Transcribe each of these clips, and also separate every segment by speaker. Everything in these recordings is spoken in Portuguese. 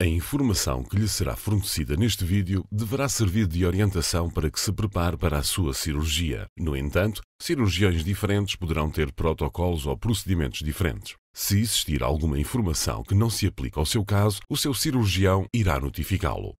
Speaker 1: A informação que lhe será fornecida neste vídeo deverá servir de orientação para que se prepare para a sua cirurgia. No entanto, cirurgiões diferentes poderão ter protocolos ou procedimentos diferentes. Se existir alguma informação que não se aplica ao seu caso, o seu cirurgião irá notificá-lo.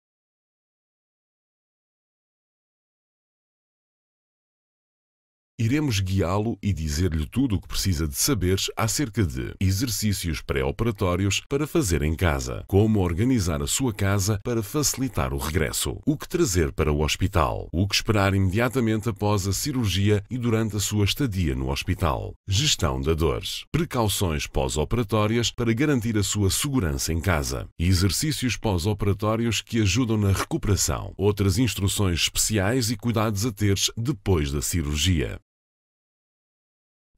Speaker 1: iremos guiá-lo e dizer-lhe tudo o que precisa de saber acerca de exercícios pré-operatórios para fazer em casa, como organizar a sua casa para facilitar o regresso, o que trazer para o hospital, o que esperar imediatamente após a cirurgia e durante a sua estadia no hospital, gestão da dores, precauções pós-operatórias para garantir a sua segurança em casa, exercícios pós-operatórios que ajudam na recuperação, outras instruções especiais e cuidados a ter depois da cirurgia.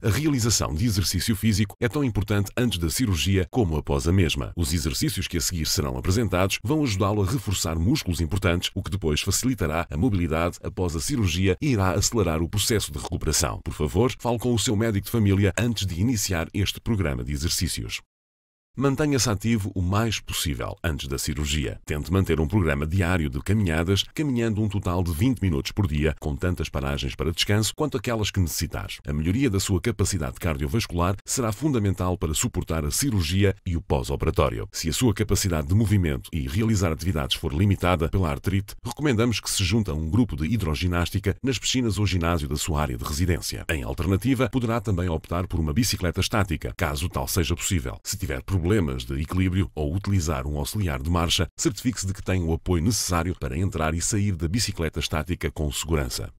Speaker 1: A realização de exercício físico é tão importante antes da cirurgia como após a mesma. Os exercícios que a seguir serão apresentados vão ajudá-lo a reforçar músculos importantes, o que depois facilitará a mobilidade após a cirurgia e irá acelerar o processo de recuperação. Por favor, fale com o seu médico de família antes de iniciar este programa de exercícios. Mantenha-se ativo o mais possível antes da cirurgia. Tente manter um programa diário de caminhadas, caminhando um total de 20 minutos por dia, com tantas paragens para descanso quanto aquelas que necessitar. A melhoria da sua capacidade cardiovascular será fundamental para suportar a cirurgia e o pós-operatório. Se a sua capacidade de movimento e realizar atividades for limitada pela artrite, recomendamos que se junte a um grupo de hidroginástica nas piscinas ou ginásio da sua área de residência. Em alternativa, poderá também optar por uma bicicleta estática, caso tal seja possível. Se tiver problemas problemas de equilíbrio ou utilizar um auxiliar de marcha, certifique-se de que tem o apoio necessário para entrar e sair da bicicleta estática com segurança.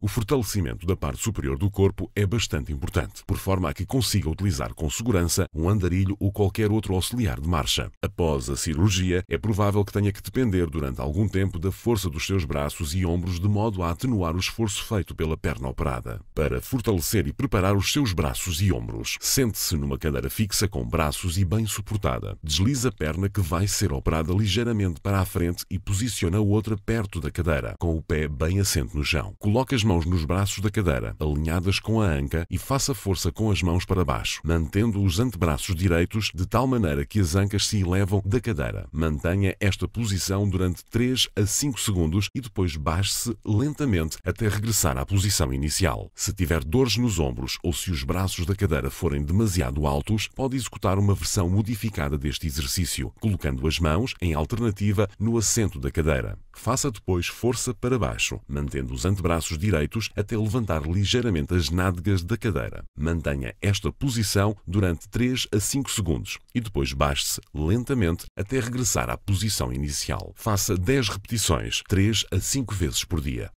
Speaker 1: O fortalecimento da parte superior do corpo é bastante importante, por forma a que consiga utilizar com segurança um andarilho ou qualquer outro auxiliar de marcha. Após a cirurgia, é provável que tenha que depender durante algum tempo da força dos seus braços e ombros de modo a atenuar o esforço feito pela perna operada. Para fortalecer e preparar os seus braços e ombros, sente-se numa cadeira fixa com braços e bem suportada. Desliza a perna que vai ser operada ligeiramente para a frente e posiciona a outra perto da cadeira, com o pé bem assente no chão. Coloca as mãos nos braços da cadeira, alinhadas com a anca, e faça força com as mãos para baixo, mantendo os antebraços direitos de tal maneira que as ancas se elevam da cadeira. Mantenha esta posição durante 3 a 5 segundos e depois baixe-se lentamente até regressar à posição inicial. Se tiver dores nos ombros ou se os braços da cadeira forem demasiado altos, pode executar uma versão modificada deste exercício, colocando as mãos, em alternativa, no assento da cadeira. Faça depois força para baixo, mantendo os antebraços direitos direitos até levantar ligeiramente as nádegas da cadeira. Mantenha esta posição durante 3 a 5 segundos e depois baixe-se lentamente até regressar à posição inicial. Faça 10 repetições, 3 a 5 vezes por dia.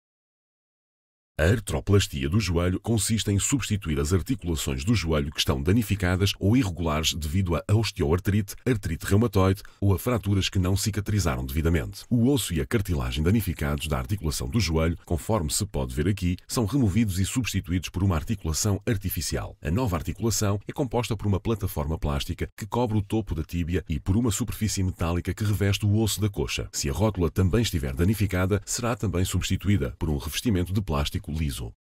Speaker 1: A artroplastia do joelho consiste em substituir as articulações do joelho que estão danificadas ou irregulares devido a osteoartrite, artrite reumatoide ou a fraturas que não cicatrizaram devidamente. O osso e a cartilagem danificados da articulação do joelho, conforme se pode ver aqui, são removidos e substituídos por uma articulação artificial. A nova articulação é composta por uma plataforma plástica que cobre o topo da tíbia e por uma superfície metálica que reveste o osso da coxa. Se a rótula também estiver danificada, será também substituída por um revestimento de plástico liso.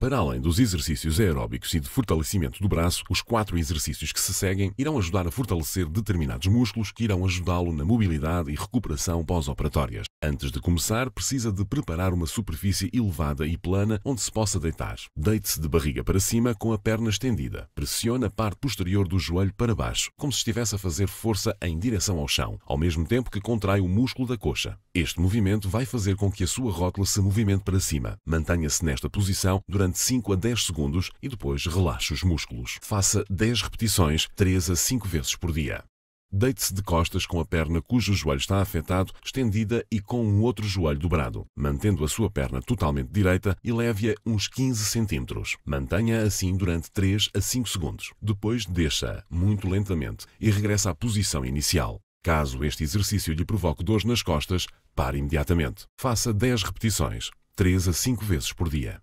Speaker 1: Para além dos exercícios aeróbicos e de fortalecimento do braço, os quatro exercícios que se seguem irão ajudar a fortalecer determinados músculos que irão ajudá-lo na mobilidade e recuperação pós-operatórias. Antes de começar, precisa de preparar uma superfície elevada e plana onde se possa deitar. Deite-se de barriga para cima com a perna estendida. Pressione a parte posterior do joelho para baixo, como se estivesse a fazer força em direção ao chão, ao mesmo tempo que contrai o músculo da coxa. Este movimento vai fazer com que a sua rótula se movimente para cima. Mantenha-se nesta posição durante durante 5 a 10 segundos e depois relaxe os músculos. Faça 10 repetições 3 a 5 vezes por dia. Deite-se de costas com a perna cujo joelho está afetado, estendida e com o um outro joelho dobrado, mantendo a sua perna totalmente direita e leve-a uns 15 centímetros. Mantenha assim durante 3 a 5 segundos. Depois deixa a muito lentamente e regressa à posição inicial. Caso este exercício lhe provoque dores nas costas, pare imediatamente. Faça 10 repetições, 3 a 5 vezes por dia.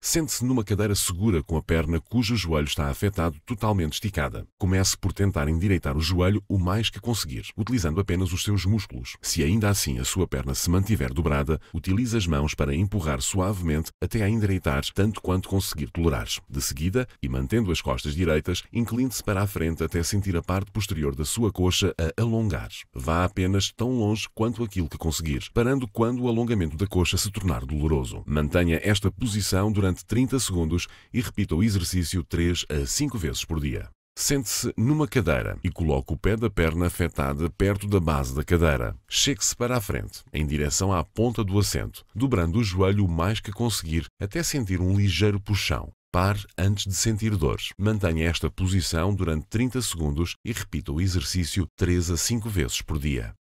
Speaker 1: Sente-se numa cadeira segura com a perna cujo joelho está afetado totalmente esticada. Comece por tentar endireitar o joelho o mais que conseguir, utilizando apenas os seus músculos. Se ainda assim a sua perna se mantiver dobrada, utilize as mãos para empurrar suavemente até a endireitar tanto quanto conseguir tolerar. De seguida, e mantendo as costas direitas, incline-se para a frente até sentir a parte posterior da sua coxa a alongar. Vá apenas tão longe quanto aquilo que conseguir, parando quando o alongamento da coxa se tornar doloroso. Mantenha esta posição durante durante 30 segundos e repita o exercício 3 a 5 vezes por dia. Sente-se numa cadeira e coloque o pé da perna afetada perto da base da cadeira. Chegue-se para a frente, em direção à ponta do assento, dobrando o joelho o mais que conseguir até sentir um ligeiro puxão. Pare antes de sentir dor. Mantenha esta posição durante 30 segundos e repita o exercício 3 a 5 vezes por dia.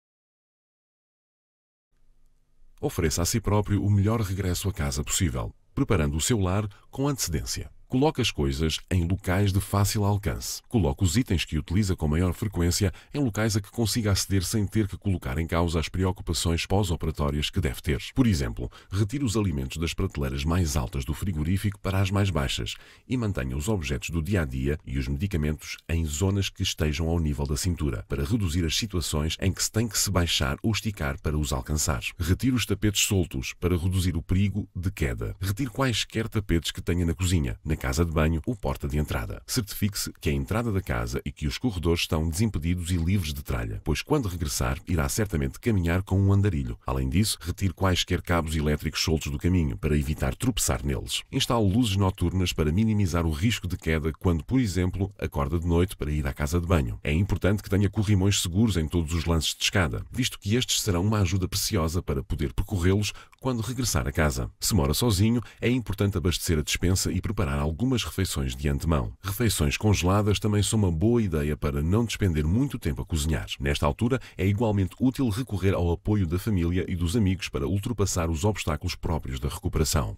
Speaker 1: Ofereça a si próprio o melhor regresso a casa possível preparando o seu lar com antecedência. Coloque as coisas em locais de fácil alcance. Coloque os itens que utiliza com maior frequência em locais a que consiga aceder sem ter que colocar em causa as preocupações pós-operatórias que deve ter. Por exemplo, retire os alimentos das prateleiras mais altas do frigorífico para as mais baixas e mantenha os objetos do dia a dia e os medicamentos em zonas que estejam ao nível da cintura, para reduzir as situações em que se tem que se baixar ou esticar para os alcançar. Retire os tapetes soltos para reduzir o perigo de queda. Retire quaisquer tapetes que tenha na cozinha, na casa de banho ou porta de entrada. Certifique-se que é a entrada da casa e que os corredores estão desimpedidos e livres de tralha, pois quando regressar irá certamente caminhar com um andarilho. Além disso, retire quaisquer cabos elétricos soltos do caminho para evitar tropeçar neles. Instale luzes noturnas para minimizar o risco de queda quando, por exemplo, acorda de noite para ir à casa de banho. É importante que tenha corrimões seguros em todos os lances de escada, visto que estes serão uma ajuda preciosa para poder percorrê-los quando regressar a casa. Se mora sozinho, é importante abastecer a despensa e preparar algumas refeições de antemão. Refeições congeladas também são uma boa ideia para não despender muito tempo a cozinhar. Nesta altura, é igualmente útil recorrer ao apoio da família e dos amigos para ultrapassar os obstáculos próprios da recuperação.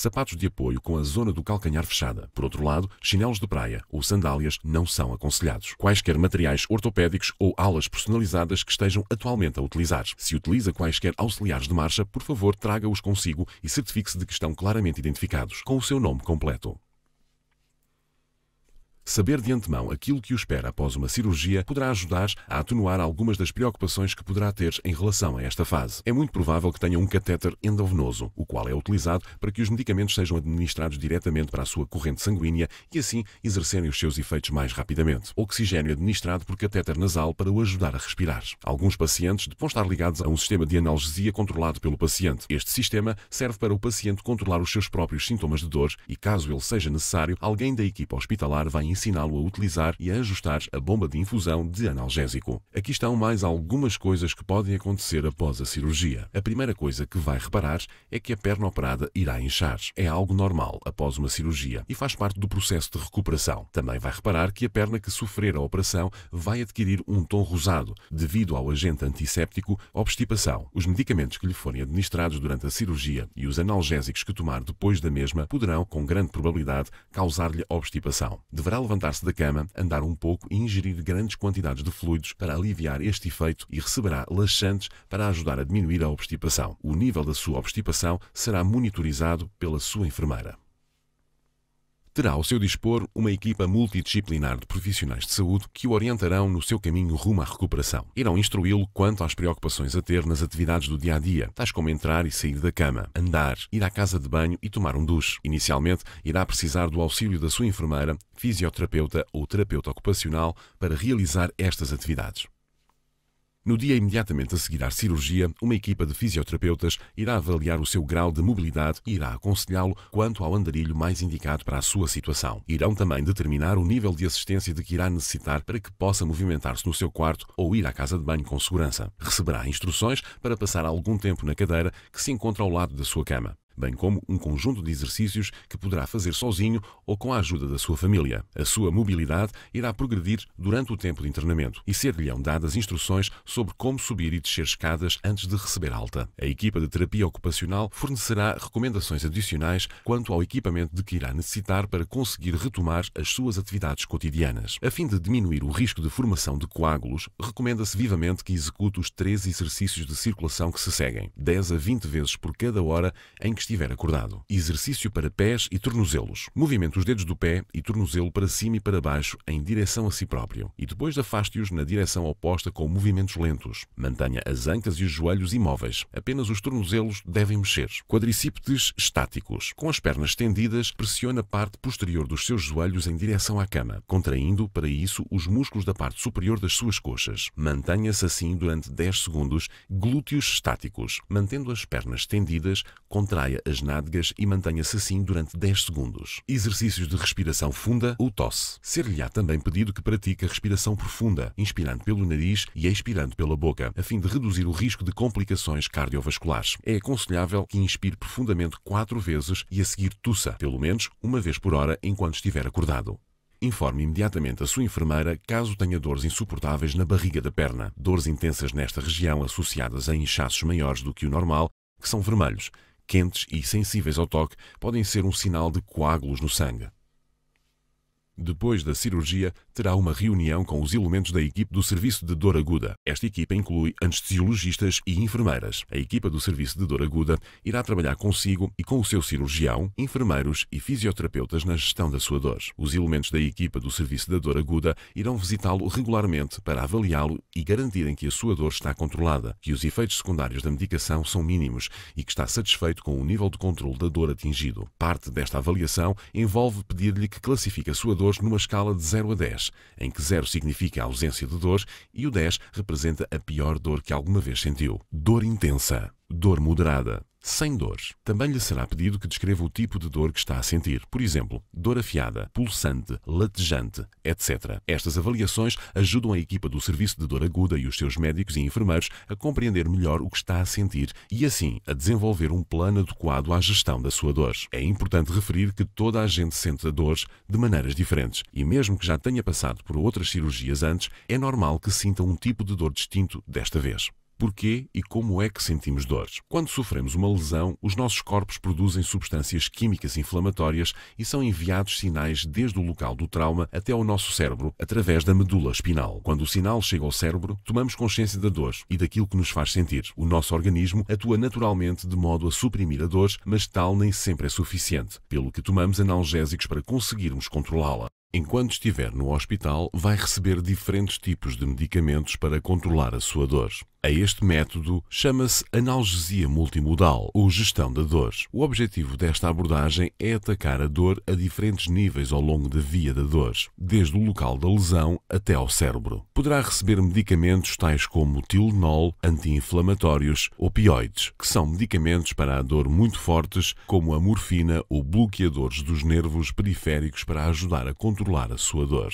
Speaker 1: sapatos de apoio com a zona do calcanhar fechada. Por outro lado, chinelos de praia ou sandálias não são aconselhados. Quaisquer materiais ortopédicos ou alas personalizadas que estejam atualmente a utilizar. Se utiliza quaisquer auxiliares de marcha, por favor, traga-os consigo e certifique-se de que estão claramente identificados, com o seu nome completo. Saber de antemão aquilo que o espera após uma cirurgia poderá ajudar a atenuar algumas das preocupações que poderá ter em relação a esta fase. É muito provável que tenha um catéter endovenoso, o qual é utilizado para que os medicamentos sejam administrados diretamente para a sua corrente sanguínea e assim exercerem os seus efeitos mais rapidamente. Oxigênio administrado por catéter nasal para o ajudar a respirar. Alguns pacientes depois estar ligados a um sistema de analgesia controlado pelo paciente. Este sistema serve para o paciente controlar os seus próprios sintomas de dor e, caso ele seja necessário, alguém da equipa hospitalar vai ensiná-lo a utilizar e a ajustar a bomba de infusão de analgésico. Aqui estão mais algumas coisas que podem acontecer após a cirurgia. A primeira coisa que vai reparar é que a perna operada irá inchar. É algo normal após uma cirurgia e faz parte do processo de recuperação. Também vai reparar que a perna que sofrer a operação vai adquirir um tom rosado devido ao agente antisséptico obstipação. Os medicamentos que lhe forem administrados durante a cirurgia e os analgésicos que tomar depois da mesma poderão, com grande probabilidade, causar-lhe obstipação. Deverá levantar-se da cama, andar um pouco e ingerir grandes quantidades de fluidos para aliviar este efeito e receberá laxantes para ajudar a diminuir a obstipação. O nível da sua obstipação será monitorizado pela sua enfermeira terá ao seu dispor uma equipa multidisciplinar de profissionais de saúde que o orientarão no seu caminho rumo à recuperação. Irão instruí-lo quanto às preocupações a ter nas atividades do dia a dia, tais como entrar e sair da cama, andar, ir à casa de banho e tomar um duche. Inicialmente, irá precisar do auxílio da sua enfermeira, fisioterapeuta ou terapeuta ocupacional para realizar estas atividades. No dia imediatamente a seguir à cirurgia, uma equipa de fisioterapeutas irá avaliar o seu grau de mobilidade e irá aconselhá-lo quanto ao andarilho mais indicado para a sua situação. Irão também determinar o nível de assistência de que irá necessitar para que possa movimentar-se no seu quarto ou ir à casa de banho com segurança. Receberá instruções para passar algum tempo na cadeira que se encontra ao lado da sua cama bem como um conjunto de exercícios que poderá fazer sozinho ou com a ajuda da sua família. A sua mobilidade irá progredir durante o tempo de internamento e ser-lhe-ão dadas instruções sobre como subir e descer escadas antes de receber alta. A equipa de terapia ocupacional fornecerá recomendações adicionais quanto ao equipamento de que irá necessitar para conseguir retomar as suas atividades cotidianas. A fim de diminuir o risco de formação de coágulos, recomenda-se vivamente que execute os três exercícios de circulação que se seguem, 10 a 20 vezes por cada hora em que estiver acordado. Exercício para pés e tornozelos. movimento os dedos do pé e tornozelo para cima e para baixo em direção a si próprio e depois afaste-os na direção oposta com movimentos lentos. Mantenha as ancas e os joelhos imóveis. Apenas os tornozelos devem mexer. Quadricípedes estáticos. Com as pernas estendidas, pressione a parte posterior dos seus joelhos em direção à cama, contraindo para isso os músculos da parte superior das suas coxas. Mantenha-se assim durante 10 segundos, glúteos estáticos. Mantendo as pernas estendidas, contraia as nádegas e mantenha-se assim durante 10 segundos. Exercícios de respiração funda ou tosse. Ser-lhe-á também pedido que pratique a respiração profunda, inspirando pelo nariz e expirando pela boca, a fim de reduzir o risco de complicações cardiovasculares. É aconselhável que inspire profundamente quatro vezes e a seguir tussa, pelo menos uma vez por hora enquanto estiver acordado. Informe imediatamente a sua enfermeira caso tenha dores insuportáveis na barriga da perna, dores intensas nesta região associadas a inchaços maiores do que o normal, que são vermelhos, quentes e sensíveis ao toque podem ser um sinal de coágulos no sangue. Depois da cirurgia, terá uma reunião com os elementos da equipe do Serviço de Dor Aguda. Esta equipa inclui anestesiologistas e enfermeiras. A equipa do Serviço de Dor Aguda irá trabalhar consigo e com o seu cirurgião, enfermeiros e fisioterapeutas na gestão da sua dor. Os elementos da equipa do Serviço de Dor Aguda irão visitá-lo regularmente para avaliá-lo e garantirem que a sua dor está controlada, que os efeitos secundários da medicação são mínimos e que está satisfeito com o nível de controle da dor atingido. Parte desta avaliação envolve pedir-lhe que classifique a sua dor dores numa escala de 0 a 10, em que 0 significa a ausência de dor e o 10 representa a pior dor que alguma vez sentiu. Dor intensa, dor moderada, sem dores. Também lhe será pedido que descreva o tipo de dor que está a sentir, por exemplo, dor afiada, pulsante, latejante, etc. Estas avaliações ajudam a equipa do Serviço de Dor Aguda e os seus médicos e enfermeiros a compreender melhor o que está a sentir e, assim, a desenvolver um plano adequado à gestão da sua dor. É importante referir que toda a gente sente a dores de maneiras diferentes e, mesmo que já tenha passado por outras cirurgias antes, é normal que sinta um tipo de dor distinto desta vez porquê e como é que sentimos dores. Quando sofremos uma lesão, os nossos corpos produzem substâncias químicas inflamatórias e são enviados sinais desde o local do trauma até ao nosso cérebro através da medula espinal. Quando o sinal chega ao cérebro, tomamos consciência da dor e daquilo que nos faz sentir. O nosso organismo atua naturalmente de modo a suprimir a dor, mas tal nem sempre é suficiente, pelo que tomamos analgésicos para conseguirmos controlá-la. Enquanto estiver no hospital, vai receber diferentes tipos de medicamentos para controlar a sua dor. A este método chama-se analgesia multimodal ou gestão da dor. O objetivo desta abordagem é atacar a dor a diferentes níveis ao longo da via da dor, desde o local da lesão até ao cérebro. Poderá receber medicamentos tais como Tylenol, anti-inflamatórios, opioides, que são medicamentos para a dor muito fortes, como a morfina ou bloqueadores dos nervos periféricos para ajudar a controlar a sua dor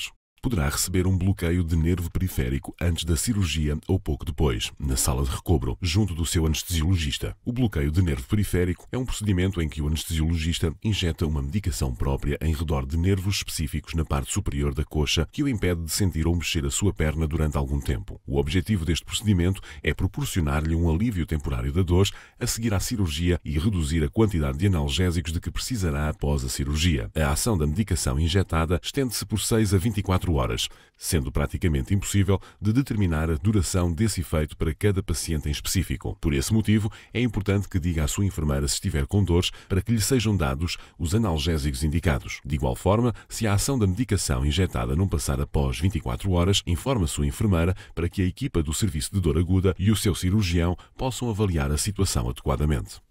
Speaker 1: poderá receber um bloqueio de nervo periférico antes da cirurgia ou pouco depois, na sala de recobro, junto do seu anestesiologista. O bloqueio de nervo periférico é um procedimento em que o anestesiologista injeta uma medicação própria em redor de nervos específicos na parte superior da coxa que o impede de sentir ou mexer a sua perna durante algum tempo. O objetivo deste procedimento é proporcionar-lhe um alívio temporário da dor a seguir à cirurgia e reduzir a quantidade de analgésicos de que precisará após a cirurgia. A ação da medicação injetada estende-se por 6 a 24 horas, sendo praticamente impossível de determinar a duração desse efeito para cada paciente em específico. Por esse motivo, é importante que diga à sua enfermeira se estiver com dores para que lhe sejam dados os analgésicos indicados. De igual forma, se a ação da medicação injetada não passar após 24 horas, informe a sua enfermeira para que a equipa do serviço de dor aguda e o seu cirurgião possam avaliar a situação adequadamente.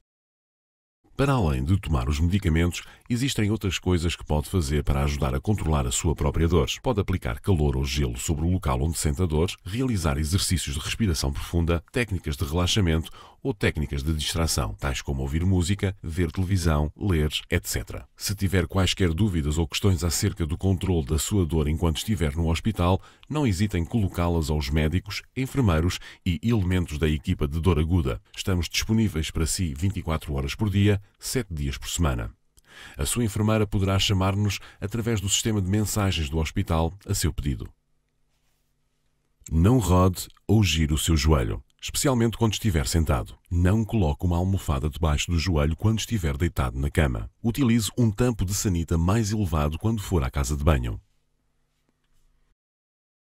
Speaker 1: Para além de tomar os medicamentos, existem outras coisas que pode fazer para ajudar a controlar a sua própria dor. Pode aplicar calor ou gelo sobre o local onde sente a dor, realizar exercícios de respiração profunda, técnicas de relaxamento ou técnicas de distração, tais como ouvir música, ver televisão, ler, etc. Se tiver quaisquer dúvidas ou questões acerca do controle da sua dor enquanto estiver no hospital, não hesitem em colocá-las aos médicos, enfermeiros e elementos da equipa de dor aguda. Estamos disponíveis para si 24 horas por dia, 7 dias por semana. A sua enfermeira poderá chamar-nos através do sistema de mensagens do hospital a seu pedido. Não rode ou gire o seu joelho especialmente quando estiver sentado. Não coloque uma almofada debaixo do joelho quando estiver deitado na cama. Utilize um tampo de sanita mais elevado quando for à casa de banho.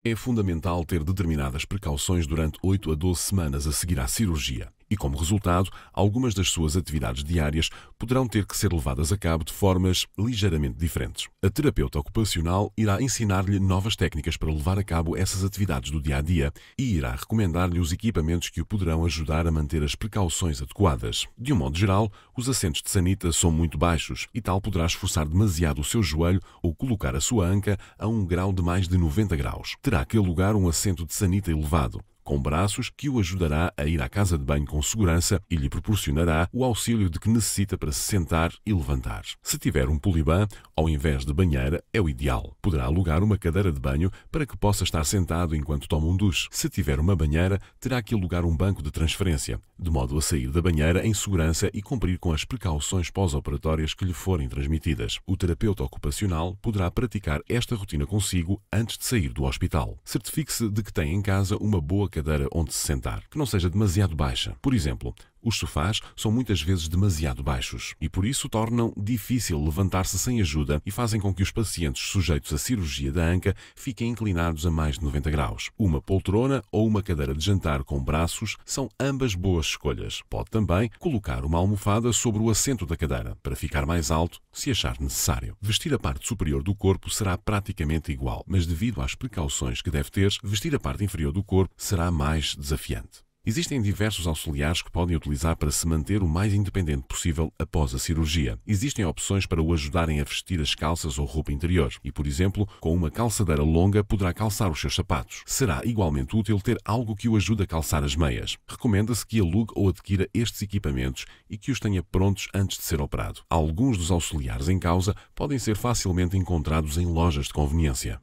Speaker 1: É fundamental ter determinadas precauções durante 8 a 12 semanas a seguir à cirurgia e, como resultado, algumas das suas atividades diárias poderão ter que ser levadas a cabo de formas ligeiramente diferentes. A terapeuta ocupacional irá ensinar-lhe novas técnicas para levar a cabo essas atividades do dia a dia e irá recomendar-lhe os equipamentos que o poderão ajudar a manter as precauções adequadas. De um modo geral, os assentos de sanita são muito baixos e tal poderá esforçar demasiado o seu joelho ou colocar a sua anca a um grau de mais de 90 graus. Terá que alugar um assento de sanita elevado com braços que o ajudará a ir à casa de banho com segurança e lhe proporcionará o auxílio de que necessita para se sentar e levantar. Se tiver um poliban, ao invés de banheira, é o ideal. Poderá alugar uma cadeira de banho para que possa estar sentado enquanto toma um duche. Se tiver uma banheira, terá que alugar um banco de transferência, de modo a sair da banheira em segurança e cumprir com as precauções pós-operatórias que lhe forem transmitidas. O terapeuta ocupacional poderá praticar esta rotina consigo antes de sair do hospital. Certifique-se de que tem em casa uma boa cadeira onde se sentar, que não seja demasiado baixa. Por exemplo, os sofás são muitas vezes demasiado baixos e por isso tornam difícil levantar-se sem ajuda e fazem com que os pacientes sujeitos à cirurgia da anca fiquem inclinados a mais de 90 graus. Uma poltrona ou uma cadeira de jantar com braços são ambas boas escolhas. Pode também colocar uma almofada sobre o assento da cadeira para ficar mais alto se achar necessário. Vestir a parte superior do corpo será praticamente igual, mas devido às precauções que deve ter, vestir a parte inferior do corpo será mais desafiante. Existem diversos auxiliares que podem utilizar para se manter o mais independente possível após a cirurgia. Existem opções para o ajudarem a vestir as calças ou roupa interior e, por exemplo, com uma calçadeira longa poderá calçar os seus sapatos. Será igualmente útil ter algo que o ajude a calçar as meias. Recomenda-se que alugue ou adquira estes equipamentos e que os tenha prontos antes de ser operado. Alguns dos auxiliares em causa podem ser facilmente encontrados em lojas de conveniência.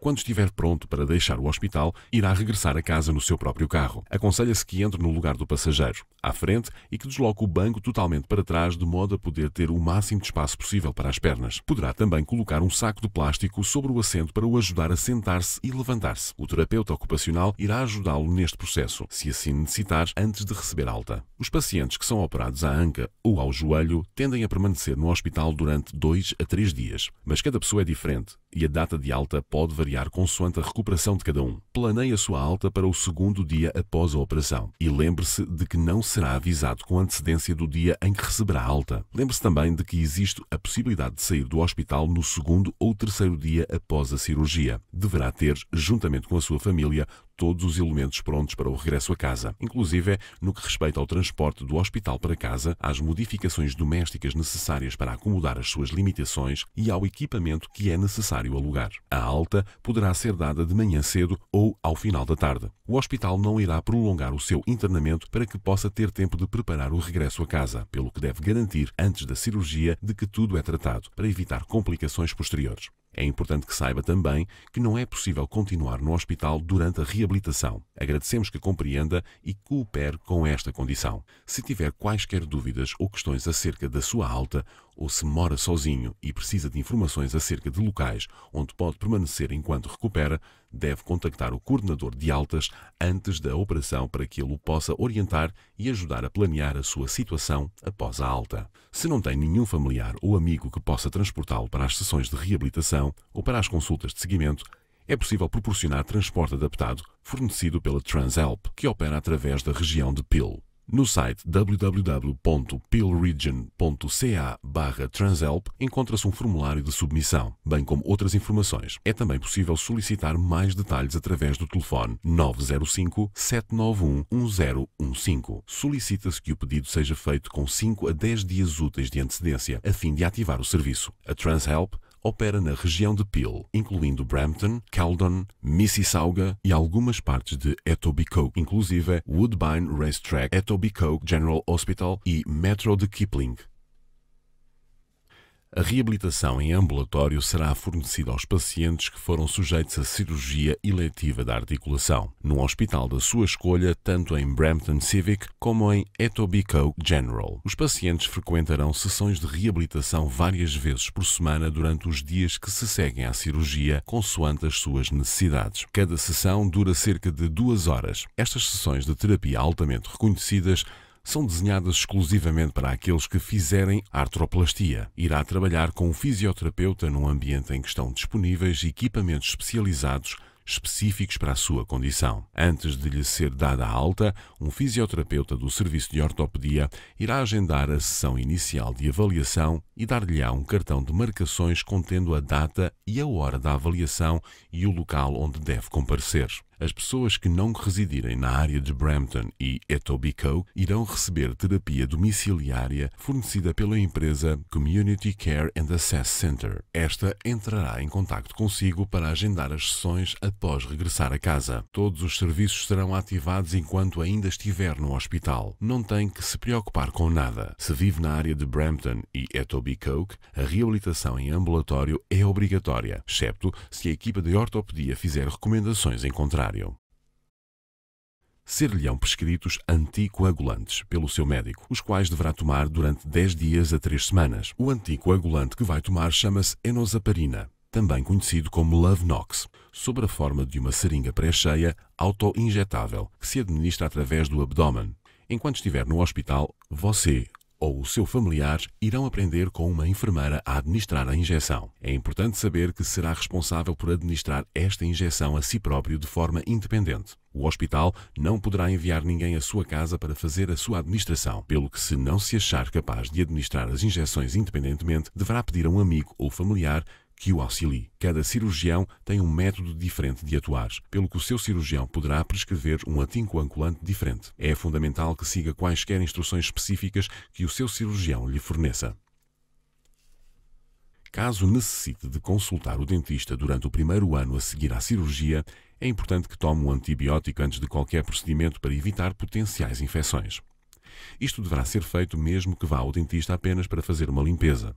Speaker 1: Quando estiver pronto para deixar o hospital, irá regressar a casa no seu próprio carro. Aconselha-se que entre no lugar do passageiro, à frente, e que desloque o banco totalmente para trás, de modo a poder ter o máximo de espaço possível para as pernas. Poderá também colocar um saco de plástico sobre o assento para o ajudar a sentar-se e levantar-se. O terapeuta ocupacional irá ajudá-lo neste processo, se assim necessitar, antes de receber alta. Os pacientes que são operados à anca ou ao joelho tendem a permanecer no hospital durante 2 a 3 dias, mas cada pessoa é diferente e a data de alta pode variar variar consoante a recuperação de cada um. Planeie a sua alta para o segundo dia após a operação e lembre-se de que não será avisado com antecedência do dia em que receberá alta. Lembre-se também de que existe a possibilidade de sair do hospital no segundo ou terceiro dia após a cirurgia. Deverá ter, juntamente com a sua família, todos os elementos prontos para o regresso a casa, inclusive no que respeita ao transporte do hospital para casa, às modificações domésticas necessárias para acomodar as suas limitações e ao equipamento que é necessário alugar. A alta poderá ser dada de manhã cedo ou ao final da tarde. O hospital não irá prolongar o seu internamento para que possa ter tempo de preparar o regresso a casa, pelo que deve garantir, antes da cirurgia, de que tudo é tratado, para evitar complicações posteriores. É importante que saiba também que não é possível continuar no hospital durante a reabilitação. Agradecemos que compreenda e coopere com esta condição. Se tiver quaisquer dúvidas ou questões acerca da sua alta, ou se mora sozinho e precisa de informações acerca de locais onde pode permanecer enquanto recupera, deve contactar o coordenador de altas antes da operação para que ele o possa orientar e ajudar a planear a sua situação após a alta. Se não tem nenhum familiar ou amigo que possa transportá-lo para as sessões de reabilitação ou para as consultas de seguimento, é possível proporcionar transporte adaptado fornecido pela Transhelp que opera através da região de Peel. No site www.pillregion.ca/transhelp encontra-se um formulário de submissão, bem como outras informações. É também possível solicitar mais detalhes através do telefone 905 791 1015. Solicita-se que o pedido seja feito com 5 a 10 dias úteis de antecedência, a fim de ativar o serviço. A Transhelp opera na região de Peel, incluindo Brampton, Caledon, Mississauga e algumas partes de Etobicoke, inclusive Woodbine Racetrack, Etobicoke General Hospital e Metro de Kipling. A reabilitação em ambulatório será fornecida aos pacientes que foram sujeitos a cirurgia eletiva da articulação, num hospital da sua escolha, tanto em Brampton Civic como em Etobicoke General. Os pacientes frequentarão sessões de reabilitação várias vezes por semana durante os dias que se seguem à cirurgia, consoante as suas necessidades. Cada sessão dura cerca de duas horas. Estas sessões de terapia altamente reconhecidas são desenhadas exclusivamente para aqueles que fizerem artroplastia. Irá trabalhar com um fisioterapeuta num ambiente em que estão disponíveis equipamentos especializados específicos para a sua condição. Antes de lhe ser dada a alta, um fisioterapeuta do Serviço de Ortopedia irá agendar a sessão inicial de avaliação e dar-lhe um cartão de marcações contendo a data e a hora da avaliação e o local onde deve comparecer. As pessoas que não residirem na área de Brampton e Etobicoke irão receber terapia domiciliária fornecida pela empresa Community Care and Access Center. Esta entrará em contato consigo para agendar as sessões após regressar a casa. Todos os serviços serão ativados enquanto ainda estiver no hospital. Não tem que se preocupar com nada. Se vive na área de Brampton e Etobicoke, a reabilitação em ambulatório é obrigatória, excepto se a equipa de ortopedia fizer recomendações em contrário. Ser-lhe-ão prescritos anticoagulantes pelo seu médico, os quais deverá tomar durante 10 dias a 3 semanas. O anticoagulante que vai tomar chama-se enosaparina, também conhecido como Lovenox, sob a forma de uma seringa pré-cheia injetável que se administra através do abdômen. Enquanto estiver no hospital, você ou o seu familiar irão aprender com uma enfermeira a administrar a injeção. É importante saber que será responsável por administrar esta injeção a si próprio de forma independente. O hospital não poderá enviar ninguém à sua casa para fazer a sua administração, pelo que, se não se achar capaz de administrar as injeções independentemente, deverá pedir a um amigo ou familiar que o auxilie. Cada cirurgião tem um método diferente de atuar, pelo que o seu cirurgião poderá prescrever um anticoagulante diferente. É fundamental que siga quaisquer instruções específicas que o seu cirurgião lhe forneça. Caso necessite de consultar o dentista durante o primeiro ano a seguir à cirurgia, é importante que tome um antibiótico antes de qualquer procedimento para evitar potenciais infecções. Isto deverá ser feito mesmo que vá ao dentista apenas para fazer uma limpeza.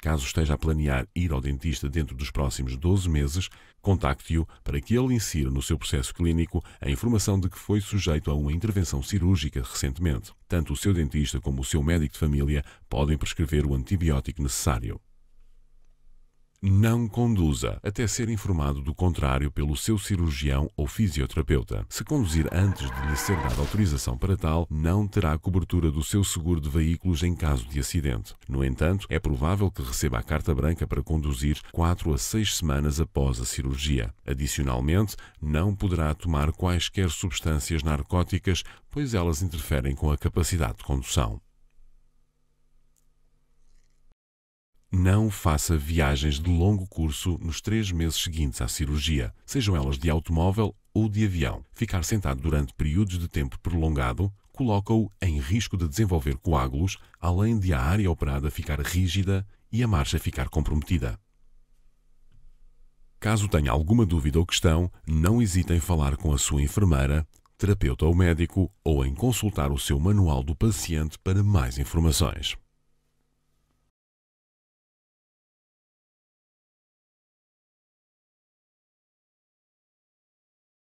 Speaker 1: Caso esteja a planear ir ao dentista dentro dos próximos 12 meses, contacte-o para que ele insira no seu processo clínico a informação de que foi sujeito a uma intervenção cirúrgica recentemente. Tanto o seu dentista como o seu médico de família podem prescrever o antibiótico necessário não conduza até ser informado do contrário pelo seu cirurgião ou fisioterapeuta. Se conduzir antes de lhe ser dada autorização para tal, não terá cobertura do seu seguro de veículos em caso de acidente. No entanto, é provável que receba a carta branca para conduzir 4 a 6 semanas após a cirurgia. Adicionalmente, não poderá tomar quaisquer substâncias narcóticas, pois elas interferem com a capacidade de condução. Não faça viagens de longo curso nos três meses seguintes à cirurgia, sejam elas de automóvel ou de avião. Ficar sentado durante períodos de tempo prolongado coloca-o em risco de desenvolver coágulos, além de a área operada ficar rígida e a marcha ficar comprometida. Caso tenha alguma dúvida ou questão, não hesite em falar com a sua enfermeira, terapeuta ou médico ou em consultar o seu manual do paciente para mais informações.